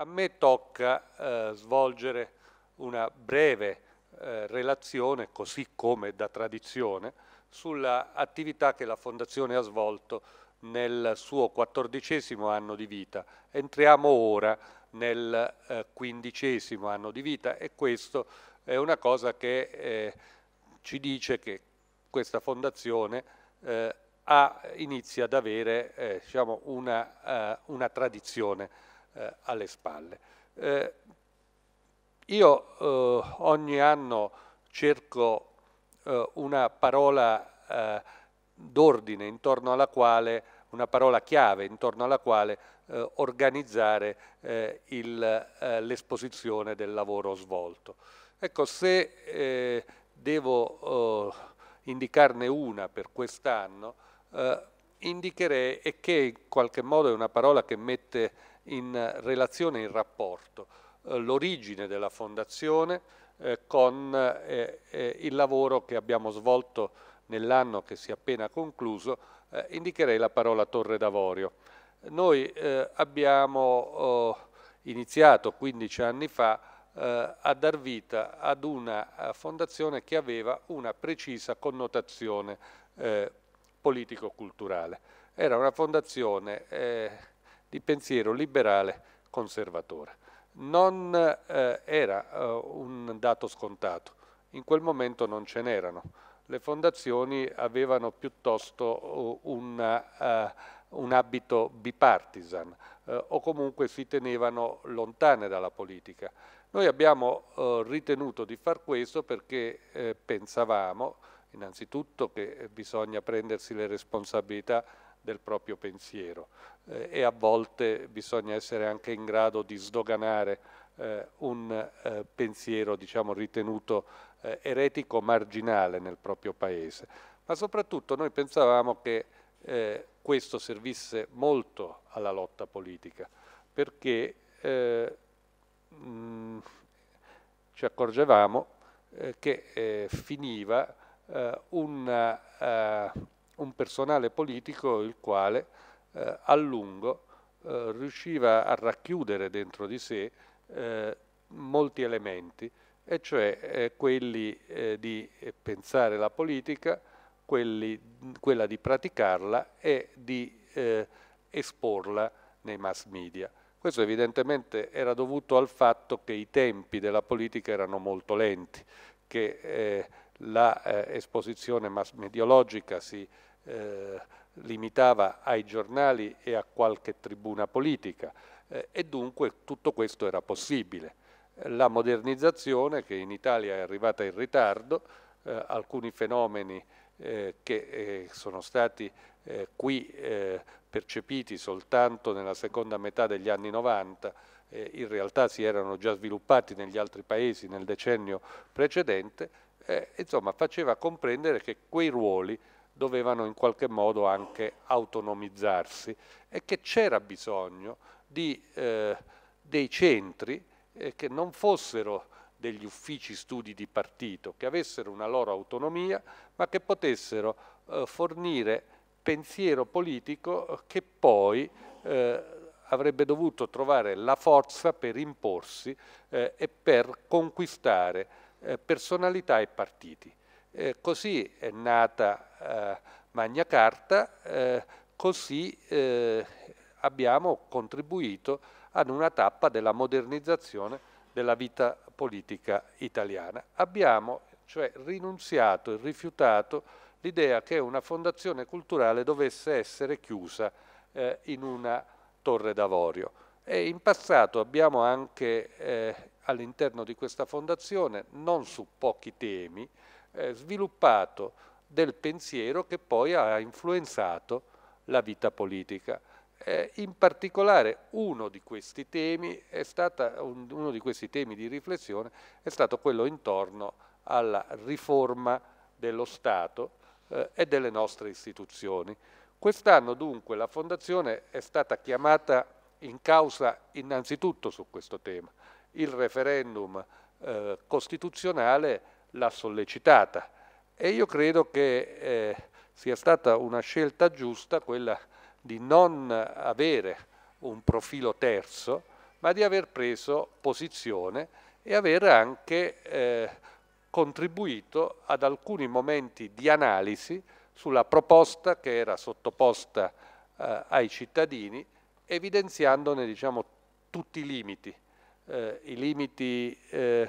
a me tocca eh, svolgere una breve eh, relazione, così come da tradizione, sull'attività che la Fondazione ha svolto nel suo quattordicesimo anno di vita. Entriamo ora nel eh, quindicesimo anno di vita e questo è una cosa che eh, ci dice che questa fondazione eh, ha, inizia ad avere eh, diciamo una, eh, una tradizione eh, alle spalle. Eh, io eh, ogni anno cerco eh, una parola eh, d'ordine intorno alla quale, una parola chiave intorno alla quale organizzare l'esposizione del lavoro svolto. Ecco, se devo indicarne una per quest'anno, eh, indicherei, e che in qualche modo è una parola che mette in relazione, in rapporto, eh, l'origine della fondazione eh, con eh, il lavoro che abbiamo svolto nell'anno che si è appena concluso, indicherei la parola Torre d'Avorio. Noi abbiamo oh, iniziato 15 anni fa a dar vita ad una fondazione che aveva una precisa connotazione eh, politico-culturale. Era una fondazione eh, di pensiero liberale conservatore. Non eh, era eh, un dato scontato, in quel momento non ce n'erano. Le fondazioni avevano piuttosto uh, uh, un abito bipartisan uh, o comunque si tenevano lontane dalla politica. Noi abbiamo ritenuto di far questo perché eh, pensavamo innanzitutto che bisogna prendersi le responsabilità del proprio pensiero eh, e a volte bisogna essere anche in grado di sdoganare eh, un eh, pensiero diciamo, ritenuto eh, eretico marginale nel proprio paese. Ma soprattutto noi pensavamo che eh, questo servisse molto alla lotta politica perché eh, mh, ci accorgevamo che finiva una un personale politico il quale eh, a lungo eh, riusciva a racchiudere dentro di sé eh, molti elementi, e cioè eh, quelli eh, di pensare la politica, quelli, quella di praticarla e di eh, esporla nei mass media. Questo evidentemente era dovuto al fatto che i tempi della politica erano molto lenti, che l'esposizione eh, mass mediologica si eh, limitava ai giornali e a qualche tribuna politica eh, e dunque tutto questo era possibile. La modernizzazione, che in Italia è arrivata in ritardo, eh, alcuni fenomeni eh, che eh, sono stati qui percepiti soltanto nella seconda metà degli anni 90, in realtà si erano già sviluppati negli altri paesi nel decennio precedente, insomma faceva comprendere che quei ruoli dovevano in qualche modo anche autonomizzarsi e che c'era bisogno di, eh, dei centri eh, che non fossero degli uffici studi di partito, che avessero una loro autonomia, ma che potessero eh, fornire pensiero politico che poi eh, avrebbe dovuto trovare la forza per imporsi eh, e per conquistare eh, personalità e partiti. Eh, così è nata eh, Magna Carta, eh, così eh, abbiamo contribuito ad una tappa della modernizzazione della vita politica italiana. Abbiamo cioè rinunziato e rifiutato l'idea che una fondazione culturale dovesse essere chiusa eh, in una torre d'avorio. E in passato abbiamo anche all'interno di questa fondazione, non su pochi temi, eh, sviluppato del pensiero che poi ha influenzato la vita politica. Eh, in particolare uno di, stata, uno di questi temi di riflessione è stato quello intorno alla riforma dello Stato eh, e delle nostre istituzioni. Quest'anno dunque la Fondazione è stata chiamata in causa innanzitutto su questo tema. Il referendum eh, costituzionale l'ha sollecitata e io credo che eh, sia stata una scelta giusta quella di non avere un profilo terzo, ma di aver preso posizione e aver anche eh, contribuito ad alcuni momenti di analisi sulla proposta che era sottoposta eh, ai cittadini, evidenziandone diciamo, tutti i limiti, eh, i limiti eh,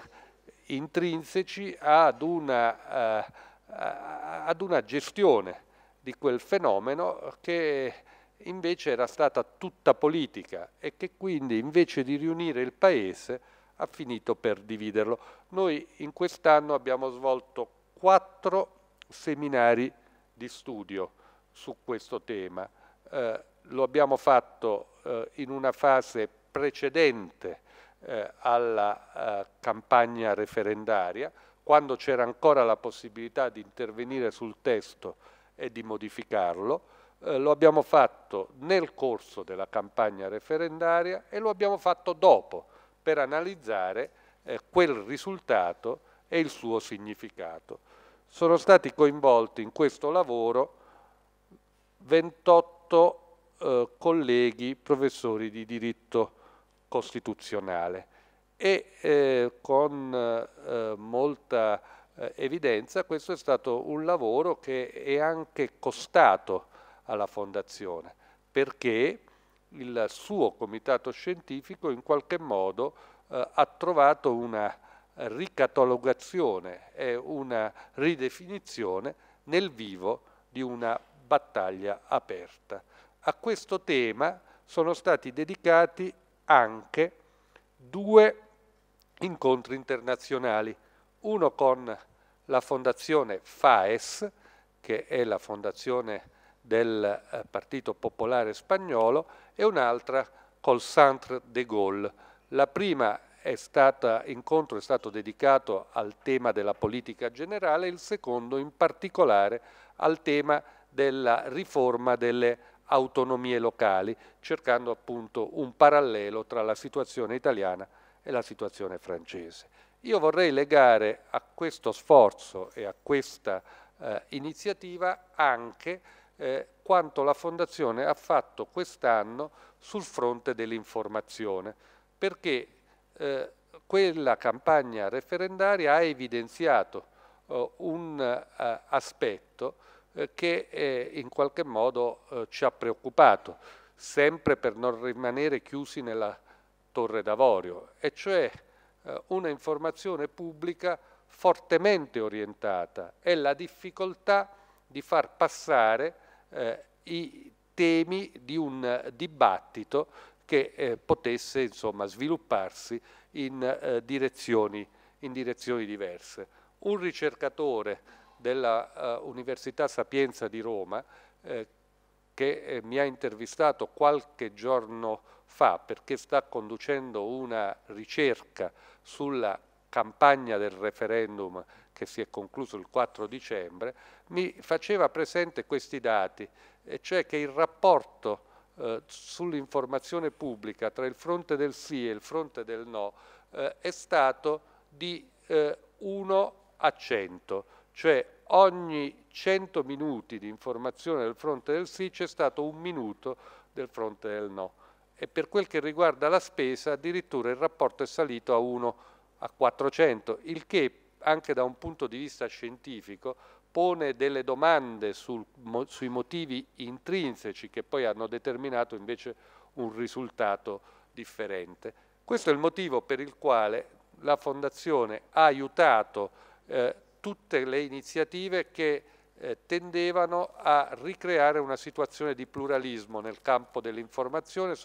intrinseci ad una, eh, ad una gestione di quel fenomeno che invece era stata tutta politica e che quindi invece di riunire il Paese ha finito per dividerlo. Noi in quest'anno abbiamo svolto quattro seminari di studio su questo tema. Eh, lo abbiamo fatto eh, in una fase precedente eh, alla eh, campagna referendaria, quando c'era ancora la possibilità di intervenire sul testo e di modificarlo, eh, lo abbiamo fatto nel corso della campagna referendaria e lo abbiamo fatto dopo per analizzare eh, quel risultato e il suo significato. Sono stati coinvolti in questo lavoro 28 eh, colleghi professori di diritto costituzionale e eh, con eh, molta eh, evidenza questo è stato un lavoro che è anche costato alla fondazione perché il suo comitato scientifico in qualche modo eh, ha trovato una ricatalogazione e una ridefinizione nel vivo di una battaglia aperta. A questo tema sono stati dedicati anche due incontri internazionali, uno con la fondazione FAES, che è la fondazione del eh, Partito Popolare Spagnolo, e un'altra col Centre de Gaulle. La prima è stata, incontro è stato dedicato al tema della politica generale, il secondo in particolare al tema della riforma delle autonomie locali, cercando appunto un parallelo tra la situazione italiana e la situazione francese. Io vorrei legare a questo sforzo e a questa eh, iniziativa anche eh, quanto la Fondazione ha fatto quest'anno sul fronte dell'informazione, perché eh, quella campagna referendaria ha evidenziato eh, un eh, aspetto eh, che eh, in qualche modo eh, ci ha preoccupato, sempre per non rimanere chiusi nella torre d'avorio, e cioè una informazione pubblica fortemente orientata e la difficoltà di far passare i temi di un dibattito che potesse insomma, svilupparsi in, direzioni, in, direzioni, diverse. Un ricercatore della eh, Università Sapienza di Roma, eh, che eh, mi ha intervistato qualche giorno fa perché sta conducendo una ricerca sulla campagna del referendum che si è concluso il 4 dicembre, mi faceva presente questi dati, e cioè che il rapporto eh, sull'informazione pubblica tra il fronte del sì e il fronte del no eh, è stato di eh, 1 a 100, cioè ogni 100 minuti di informazione del fronte del sì c'è stato un minuto del fronte del no. E per quel che riguarda la spesa addirittura il rapporto è salito a 1 a 400, il che anche da un punto di vista scientifico pone delle domande sul, mo, sui motivi intrinseci che poi hanno determinato invece un risultato differente. Questo è il motivo per il quale la Fondazione ha aiutato eh, tutte le iniziative che eh, tendevano a ricreare una situazione di pluralismo nel campo dell'informazione,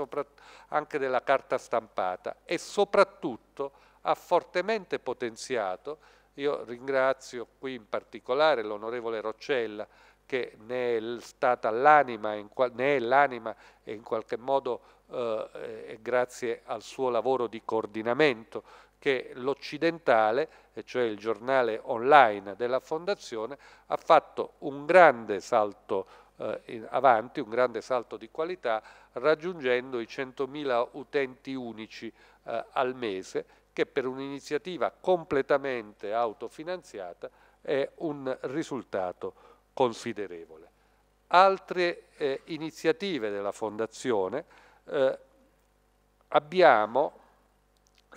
anche della carta stampata e soprattutto ha fortemente potenziato, io ringrazio qui in particolare l'onorevole Roccella che ne è stata l'anima, ne è l'anima e in qualche modo eh, eh grazie al suo lavoro di coordinamento che l'Occidentale, cioè il giornale online della Fondazione, ha fatto un grande salto eh, avanti, un grande salto di qualità, raggiungendo i 100.000 utenti unici eh, al mese, che per un'iniziativa completamente autofinanziata è un risultato considerevole. Altre eh, iniziative della Fondazione eh, abbiamo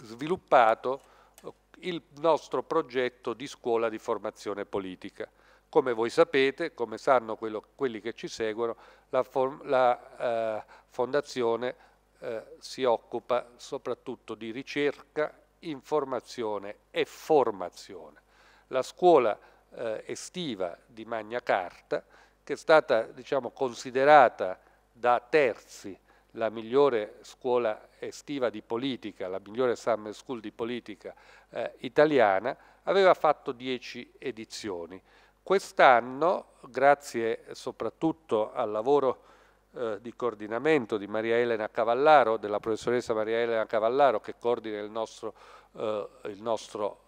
sviluppato eh, il nostro progetto di scuola di formazione politica. Come voi sapete, come sanno quello, quelli che ci seguono, la, la eh, Fondazione eh, si occupa soprattutto di ricerca, informazione e formazione. La scuola eh, estiva di Magna Carta, che è stata diciamo, considerata da terzi la migliore scuola estiva di politica, la migliore summer school di politica eh, italiana, aveva fatto 10 edizioni. Quest'anno, grazie soprattutto al lavoro eh, di coordinamento di Maria Elena Cavallaro, della professoressa Maria Elena Cavallaro che coordina il nostro, eh, il nostro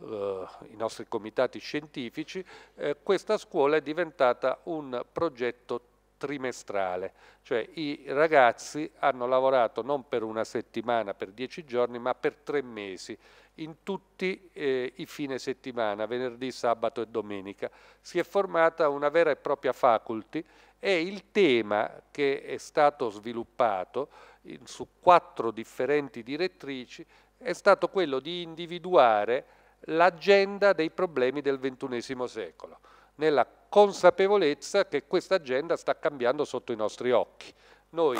Uh, i nostri comitati scientifici, eh, questa scuola è diventata un progetto trimestrale, cioè i ragazzi hanno lavorato non per una settimana, per dieci giorni, ma per tre mesi, in tutti eh, i fine settimana, venerdì, sabato e domenica. Si è formata una vera e propria faculty e il tema che è stato sviluppato in, su quattro differenti direttrici è stato quello di individuare l'agenda dei problemi del XXI secolo nella consapevolezza che questa agenda sta cambiando sotto i nostri occhi. Noi,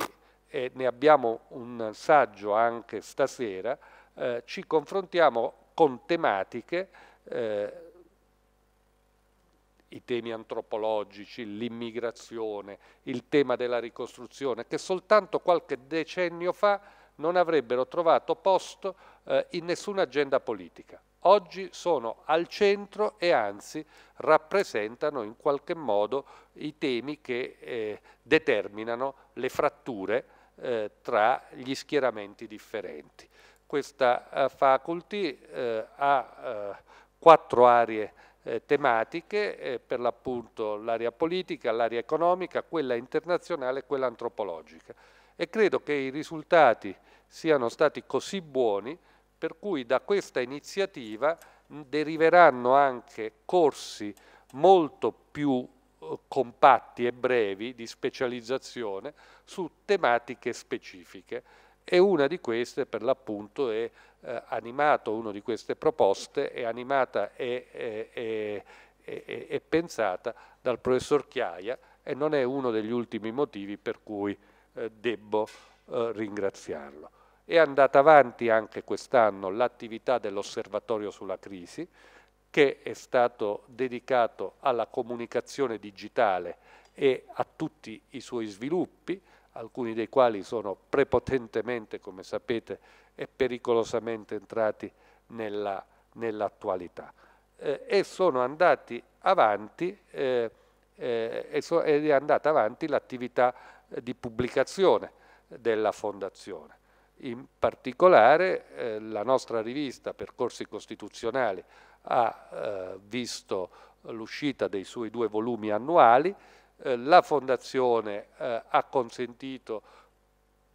e ne abbiamo un saggio anche stasera, eh, ci confrontiamo con tematiche, eh, i temi antropologici, l'immigrazione, il tema della ricostruzione, che soltanto qualche decennio fa non avrebbero trovato posto eh, in nessuna agenda politica oggi sono al centro e anzi rappresentano in qualche modo i temi che eh, determinano le fratture eh, tra gli schieramenti differenti. Questa eh, faculty eh, ha eh, quattro aree eh, tematiche, per l'appunto l'area politica, l'area economica, quella internazionale e quella antropologica. E credo che i risultati siano stati così buoni per cui da questa iniziativa deriveranno anche corsi molto più eh, compatti e brevi di specializzazione su tematiche specifiche e una di queste per l'appunto è eh, animato, una di queste proposte è animata e, e, e, e pensata dal professor Chiaia e non è uno degli ultimi motivi per cui eh, debbo eh, ringraziarlo. È andata avanti anche quest'anno l'attività dell'osservatorio sulla crisi, che è stato dedicato alla comunicazione digitale e a tutti i suoi sviluppi, alcuni dei quali sono prepotentemente, come sapete, e pericolosamente entrati nell'attualità. eh, e sono andati avanti, eh, eh, ed è andata avanti l'attività di pubblicazione della Fondazione. In particolare eh, la nostra rivista Percorsi Costituzionali ha eh, visto l'uscita dei suoi due volumi annuali, eh, la Fondazione eh, ha consentito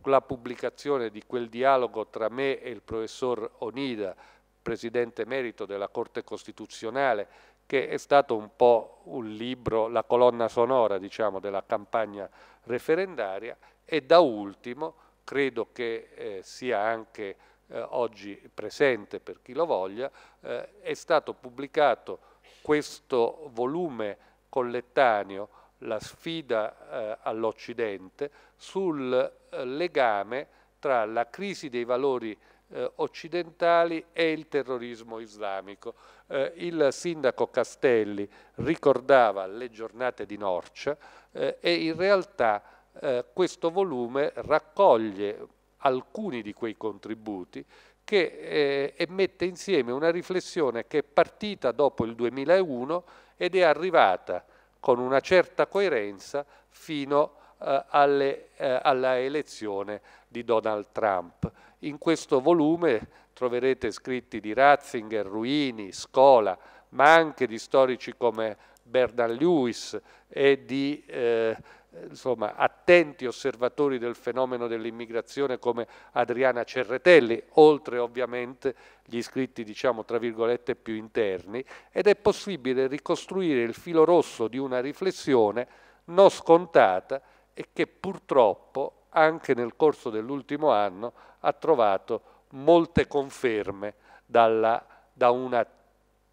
la pubblicazione di quel dialogo tra me e il professor Onida, presidente merito della Corte Costituzionale, che è stato un po' un libro, la colonna sonora diciamo, della campagna referendaria e da ultimo credo che eh, sia anche eh, oggi presente per chi lo voglia, eh, è stato pubblicato questo volume collettaneo, la sfida eh, all'Occidente, sul eh, legame tra la crisi dei valori eh, occidentali e il terrorismo islamico. Eh, il sindaco Castelli ricordava le giornate di Norcia eh, e in realtà eh, questo volume raccoglie alcuni di quei contributi che eh, mette insieme una riflessione che è partita dopo il 2001 ed è arrivata con una certa coerenza fino eh, alle, eh, alla elezione di Donald Trump. In questo volume troverete scritti di Ratzinger, Ruini, Scola, ma anche di storici come Bernard Lewis e di eh, eh, insomma, attenti osservatori del fenomeno dell'immigrazione come Adriana Cerretelli, oltre ovviamente gli iscritti diciamo tra virgolette più interni, ed è possibile ricostruire il filo rosso di una riflessione non scontata e che purtroppo anche nel corso dell'ultimo anno ha trovato molte conferme dalla, da una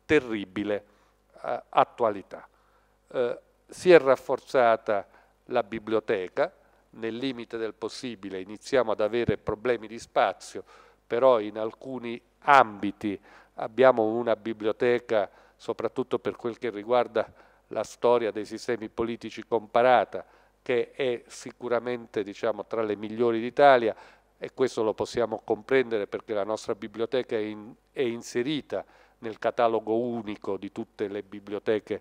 terribile eh, attualità. Eh, si è rafforzata la biblioteca, nel limite del possibile iniziamo ad avere problemi di spazio, però in alcuni ambiti abbiamo una biblioteca, soprattutto per quel che riguarda la storia dei sistemi politici comparata, che è sicuramente diciamo, tra le migliori d'Italia e questo lo possiamo comprendere perché la nostra biblioteca è, in, è inserita nel catalogo unico di tutte le biblioteche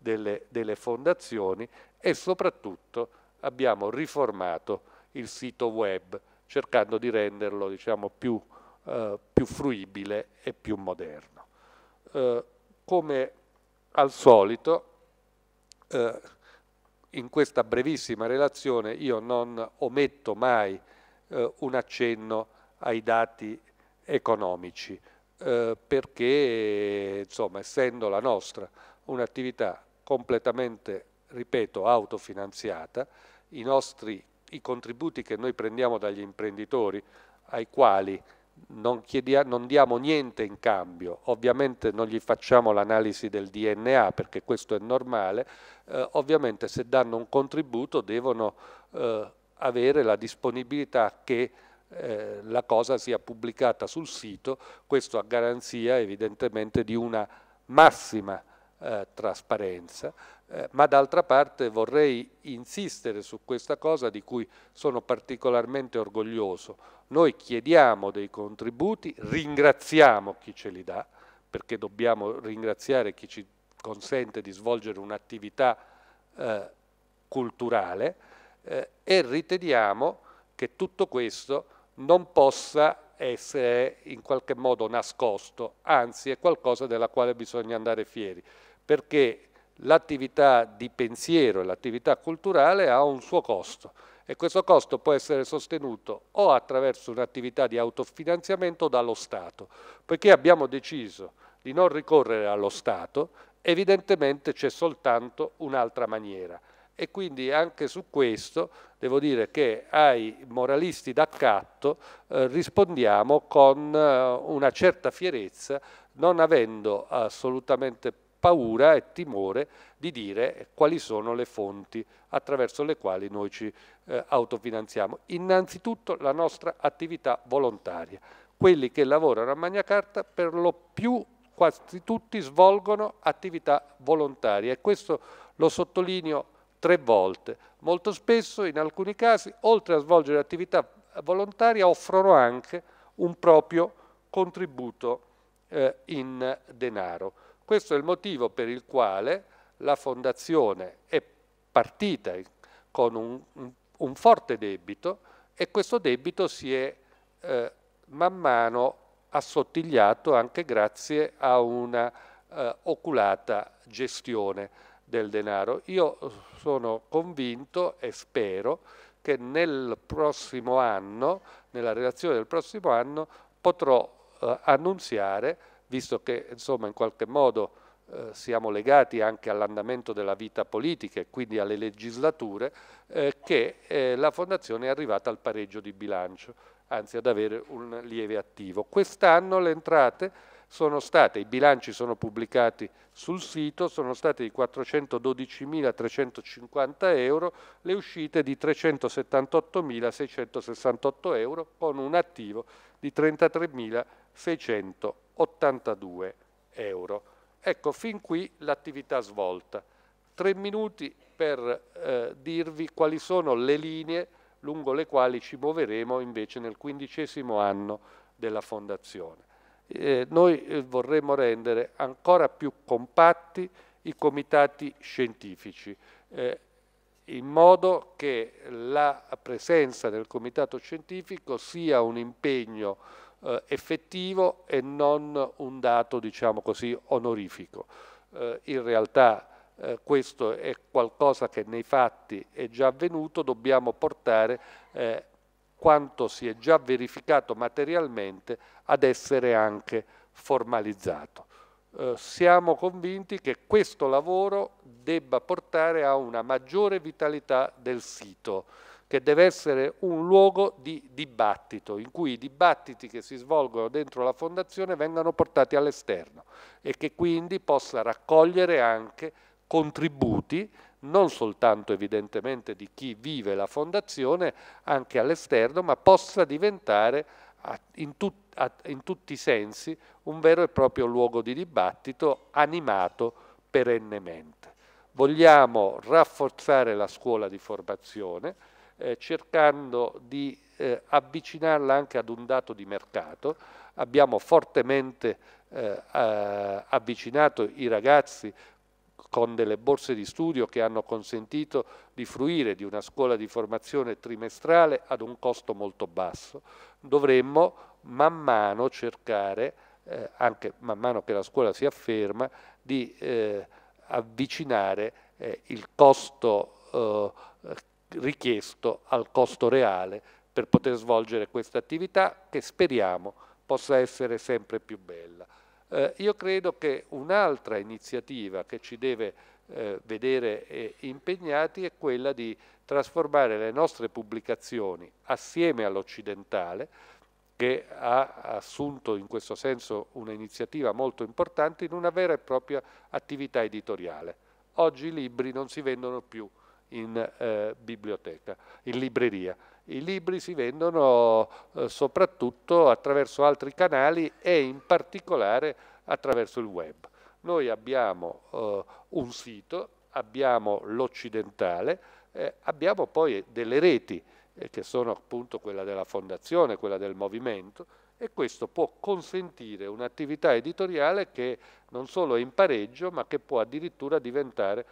delle, delle fondazioni e soprattutto abbiamo riformato il sito web cercando di renderlo diciamo, più, eh, più, fruibile e più moderno. Eh, come al solito, eh, in questa brevissima relazione io non ometto mai eh, un accenno ai dati economici, eh, perché insomma, essendo la nostra un'attività completamente, ripeto, autofinanziata, i, nostri, i contributi che noi prendiamo dagli imprenditori ai quali non, non diamo niente in cambio, ovviamente non gli facciamo l'analisi del DNA perché questo è normale, eh, ovviamente se danno un contributo devono eh, avere la disponibilità che eh, la cosa sia pubblicata sul sito, questo a garanzia evidentemente di una massima eh, trasparenza, eh, ma d'altra parte vorrei insistere su questa cosa di cui sono particolarmente orgoglioso. Noi chiediamo dei contributi, ringraziamo chi ce li dà, perché dobbiamo ringraziare chi ci consente di svolgere un'attività eh, culturale eh, e riteniamo che tutto questo non possa essere in qualche modo nascosto, anzi è qualcosa della quale bisogna andare fieri perché l'attività di pensiero e l'attività culturale ha un suo costo e questo costo può essere sostenuto o attraverso un'attività di autofinanziamento o dallo Stato. Poiché abbiamo deciso di non ricorrere allo Stato, evidentemente c'è soltanto un'altra maniera. E quindi anche su questo devo dire che ai moralisti d'accatto eh, rispondiamo con eh, una certa fierezza, non avendo assolutamente paura e timore di dire quali sono le fonti attraverso le quali noi ci eh, autofinanziamo. Innanzitutto la nostra attività volontaria. Quelli che lavorano a Magna Carta per lo più quasi tutti svolgono attività volontaria e questo lo sottolineo tre volte. Molto spesso in alcuni casi oltre a svolgere attività volontaria offrono anche un proprio contributo eh, in denaro. Questo è il motivo per il quale la Fondazione è partita con un, un, forte debito e questo debito si è eh, man mano assottigliato anche grazie a una eh, oculata gestione del denaro. Io sono convinto e spero che nel prossimo anno, nella relazione del prossimo anno, potrò eh, annunziare visto che insomma, in qualche modo eh, siamo legati anche all'andamento della vita politica e quindi alle legislature, eh, che eh, la Fondazione è arrivata al pareggio di bilancio, anzi ad avere un lieve attivo. Quest'anno le entrate sono state, i bilanci sono pubblicati sul sito, sono state di 412.350 euro, le uscite di 378.668 euro con un attivo di 33.600 euro. 82 euro. Ecco, fin qui l'attività svolta. Tre minuti per eh, dirvi quali sono le linee lungo le quali ci muoveremo invece nel quindicesimo anno della Fondazione. Eh, noi eh, vorremmo rendere ancora più compatti i comitati scientifici, eh, in modo che la presenza del comitato scientifico sia un impegno eh, effettivo e non un dato diciamo così, onorifico. Eh, in realtà eh, questo è qualcosa che nei fatti è già avvenuto, dobbiamo portare eh, quanto si è già verificato materialmente ad essere anche formalizzato. Eh, siamo convinti che questo lavoro debba portare a una maggiore vitalità del sito che deve essere un luogo di dibattito, in cui i dibattiti che si svolgono dentro la fondazione vengano portati all'esterno e che quindi possa raccogliere anche contributi non soltanto evidentemente di chi vive la fondazione anche all'esterno, ma possa diventare in, tut, in tutti i sensi un vero e proprio luogo di dibattito animato perennemente. Vogliamo rafforzare la scuola di formazione, eh, cercando di eh, avvicinarla anche ad un dato di mercato. Abbiamo fortemente eh, avvicinato i ragazzi con delle borse di studio che hanno consentito di fruire di una scuola di formazione trimestrale ad un costo molto basso. Dovremmo man mano cercare, eh, anche man mano che la scuola si afferma, di eh, avvicinare eh, il costo eh, richiesto al costo reale per poter svolgere questa attività che speriamo possa essere sempre più bella. Eh, io credo che un'altra iniziativa che ci deve eh, vedere eh, impegnati è quella di trasformare le nostre pubblicazioni assieme all'occidentale, che ha assunto in questo senso un'iniziativa molto importante, in una vera e propria attività editoriale. Oggi i libri non si vendono più in eh, biblioteca, in libreria. I libri si vendono eh, soprattutto attraverso altri canali e in particolare attraverso il web. Noi abbiamo eh, un sito, abbiamo l'occidentale, eh, abbiamo poi delle reti eh, che sono appunto quella della fondazione, quella del movimento, e questo può consentire un'attività editoriale che non solo è in pareggio ma che può addirittura diventare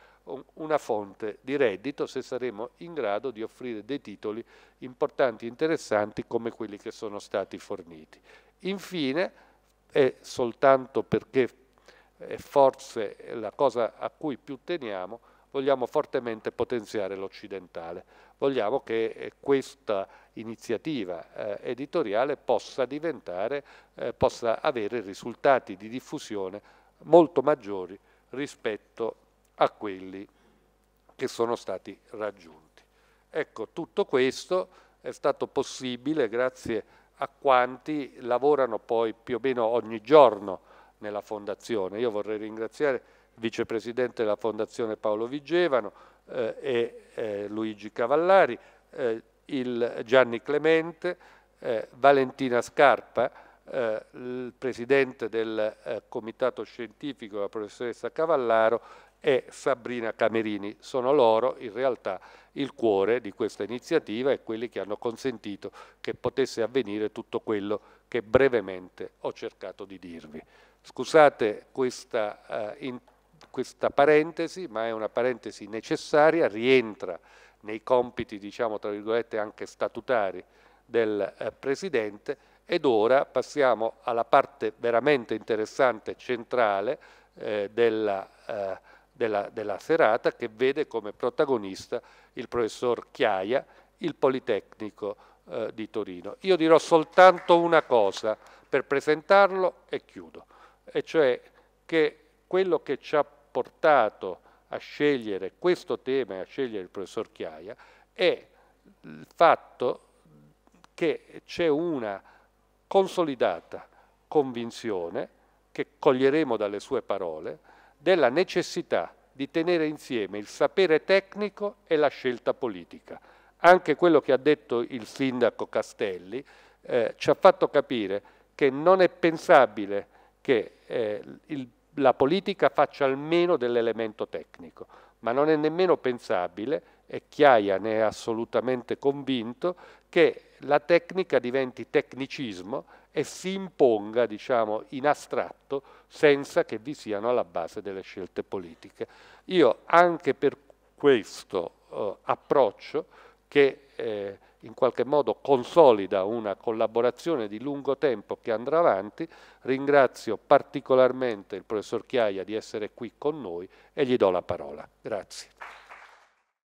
una fonte di reddito se saremo in grado di offrire dei titoli importanti e interessanti come quelli che sono stati forniti. Infine, e soltanto perché è forse la cosa a cui più teniamo, vogliamo fortemente potenziare l'occidentale. Vogliamo che eh, questa iniziativa eh, editoriale possa, eh, possa avere risultati di diffusione molto maggiori rispetto a a quelli che sono stati raggiunti. Ecco, tutto questo è stato possibile grazie a quanti lavorano poi più o meno ogni giorno nella Fondazione. Io vorrei ringraziare il vicepresidente della Fondazione Paolo Vigevano eh, e eh, Luigi Cavallari, eh, il Gianni Clemente, eh, Valentina Scarpa, eh, il presidente del eh, comitato scientifico, la professoressa Cavallaro e Sabrina Camerini. Sono loro in realtà il cuore di questa iniziativa e quelli che hanno consentito che potesse avvenire tutto quello che brevemente ho cercato di dirvi. Scusate questa, eh, in, questa parentesi, ma è una parentesi necessaria, rientra nei compiti, diciamo, tra virgolette, anche statutari del eh, Presidente ed ora passiamo alla parte veramente interessante, e centrale eh, della eh, della, della serata che vede come protagonista il professor Chiaia, il Politecnico eh, di Torino. Io dirò soltanto una cosa per presentarlo e chiudo, e cioè che quello che ci ha portato a scegliere questo tema e a scegliere il professor Chiaia è il fatto che c'è una consolidata convinzione che coglieremo dalle sue parole della necessità di tenere insieme il sapere tecnico e la scelta politica. Anche quello che ha detto il sindaco Castelli eh, ci ha fatto capire che non è pensabile che eh, il, la politica faccia almeno dell'elemento tecnico, ma non è nemmeno pensabile, e Chiaia ne è assolutamente convinto, che la tecnica diventi tecnicismo e si imponga, diciamo, in astratto, senza che vi siano alla base delle scelte politiche. Io anche per questo eh, approccio che eh, in qualche modo consolida una collaborazione di lungo tempo che andrà avanti. Ringrazio particolarmente il professor Chiaia di essere qui con noi e gli do la parola. Grazie.